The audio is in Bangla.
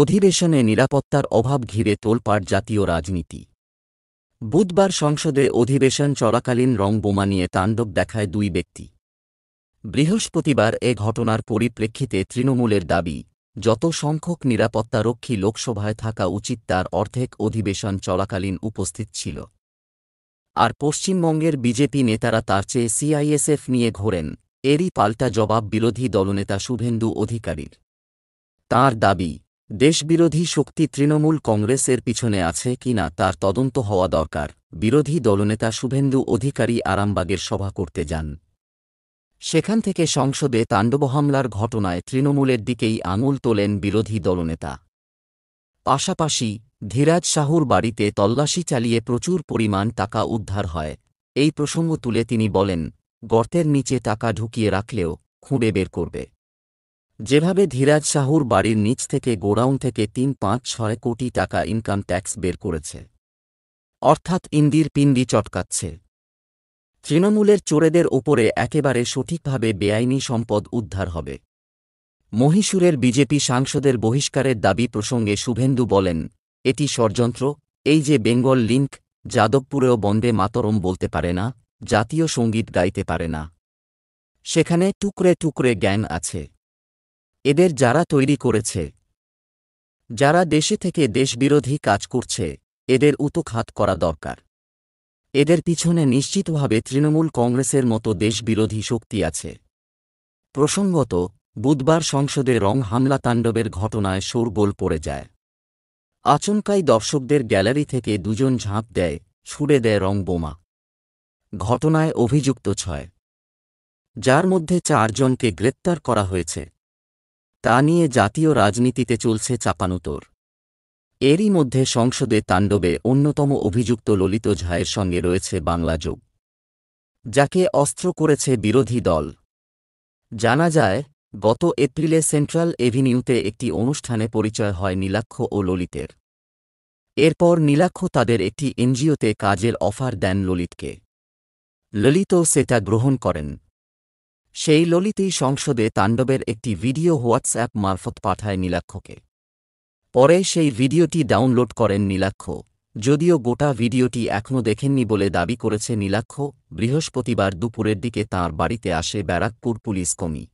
অধিবেশনে নিরাপত্তার অভাব ঘিরে তোলপাট জাতীয় রাজনীতি বুধবার সংসদে অধিবেশন চলাকালীন রংবোমা নিয়ে তাণ্ডব দেখায় দুই ব্যক্তি বৃহস্পতিবার এ ঘটনার পরিপ্রেক্ষিতে তৃণমূলের দাবি যত সংখ্যক নিরাপত্তারক্ষী লোকসভায় থাকা উচিত তার অর্ধেক অধিবেশন চলাকালীন উপস্থিত ছিল আর পশ্চিমবঙ্গের বিজেপি নেতারা তার চেয়ে সিআইএসএফ নিয়ে ঘোরেন এরই পাল্টা জবাব বিরোধী দলনেতা শুভেন্দু অধিকারীর তার দাবি দেশবিরোধী শক্তি তৃণমূল কংগ্রেসের পিছনে আছে কি না তার তদন্ত হওয়া দরকার বিরোধী দলনেতা শুভেন্দু অধিকারী আরামবাগের সভা করতে যান সেখান থেকে সংসদে তাণ্ডব হামলার ঘটনায় তৃণমূলের দিকেই আঙুল তোলেন বিরোধী দলনেতা পাশাপাশি ধীরাজ শাহুর বাড়িতে তল্লাশি চালিয়ে প্রচুর পরিমাণ টাকা উদ্ধার হয় এই প্রসঙ্গ তুলে তিনি বলেন গর্তের নিচে টাকা ঢুকিয়ে রাখলেও খুঁড়ে বের করবে যেভাবে ধীরাজ শাহুর বাড়ির নিচ থেকে গোডাউন থেকে তিন পাঁচ ছয় কোটি টাকা ইনকাম ট্যাক্স বের করেছে অর্থাৎ ইন্দির পিন্দি চটকাচ্ছে তৃণমূলের চোরেদের ওপরে একেবারে সঠিকভাবে বেআইনি সম্পদ উদ্ধার হবে মহীশূরের বিজেপি সাংসদের বহিষ্কারের দাবি প্রসঙ্গে শুভেন্দু বলেন এটি ষড়যন্ত্র এই যে বেঙ্গল লিঙ্ক যাদবপুরেও বন্দে মাতরম বলতে পারে না জাতীয় সঙ্গীত গাইতে পারে না সেখানে টুকরে টুকরে জ্ঞান আছে এদের যারা তৈরি করেছে যারা দেশে থেকে দেশবিরোধী কাজ করছে এদের উতোখাত করা দরকার এদের পিছনে নিশ্চিতভাবে তৃণমূল কংগ্রেসের মতো দেশবিরোধী শক্তি আছে প্রসঙ্গত বুধবার সংসদে রং হামলা তাণ্ডবের ঘটনায় সোরগোল পড়ে যায় আচমকাই দর্শকদের গ্যালারি থেকে দুজন ঝাঁপ দেয় ছুড়ে দেয় রং বোমা ঘটনায় অভিযুক্ত ছয় যার মধ্যে চারজনকে গ্রেপ্তার করা হয়েছে তা নিয়ে জাতীয় রাজনীতিতে চলছে চাপানুতোর এরই মধ্যে সংসদে তাণ্ডবে অন্যতম অভিযুক্ত ললিত ঝায়ের সঙ্গে রয়েছে বাংলা যোগ যাকে অস্ত্র করেছে বিরোধী দল জানা যায় গত এপ্রিলে সেন্ট্রাল এভিনিউতে একটি অনুষ্ঠানে পরিচয় হয় নীলাক্ষ ও ললিতের এরপর নীলাক্ষ তাদের একটি এনজিওতে কাজের অফার দেন ললিতকে ললিত সেটা গ্রহণ করেন সেই ললিতেই সংসদে তাণ্ডবের একটি ভিডিও হোয়াটসঅ্যাপ মারফত পাঠায় নীলাক্ষকে পরে সেই ভিডিওটি ডাউনলোড করেন নীলাক্ষ যদিও গোটা ভিডিওটি এখনও দেখেননি বলে দাবি করেছে নীলাক্ষ বৃহস্পতিবার দুপুরের দিকে তার বাড়িতে আসে ব্যারাকপুর পুলিশ কমি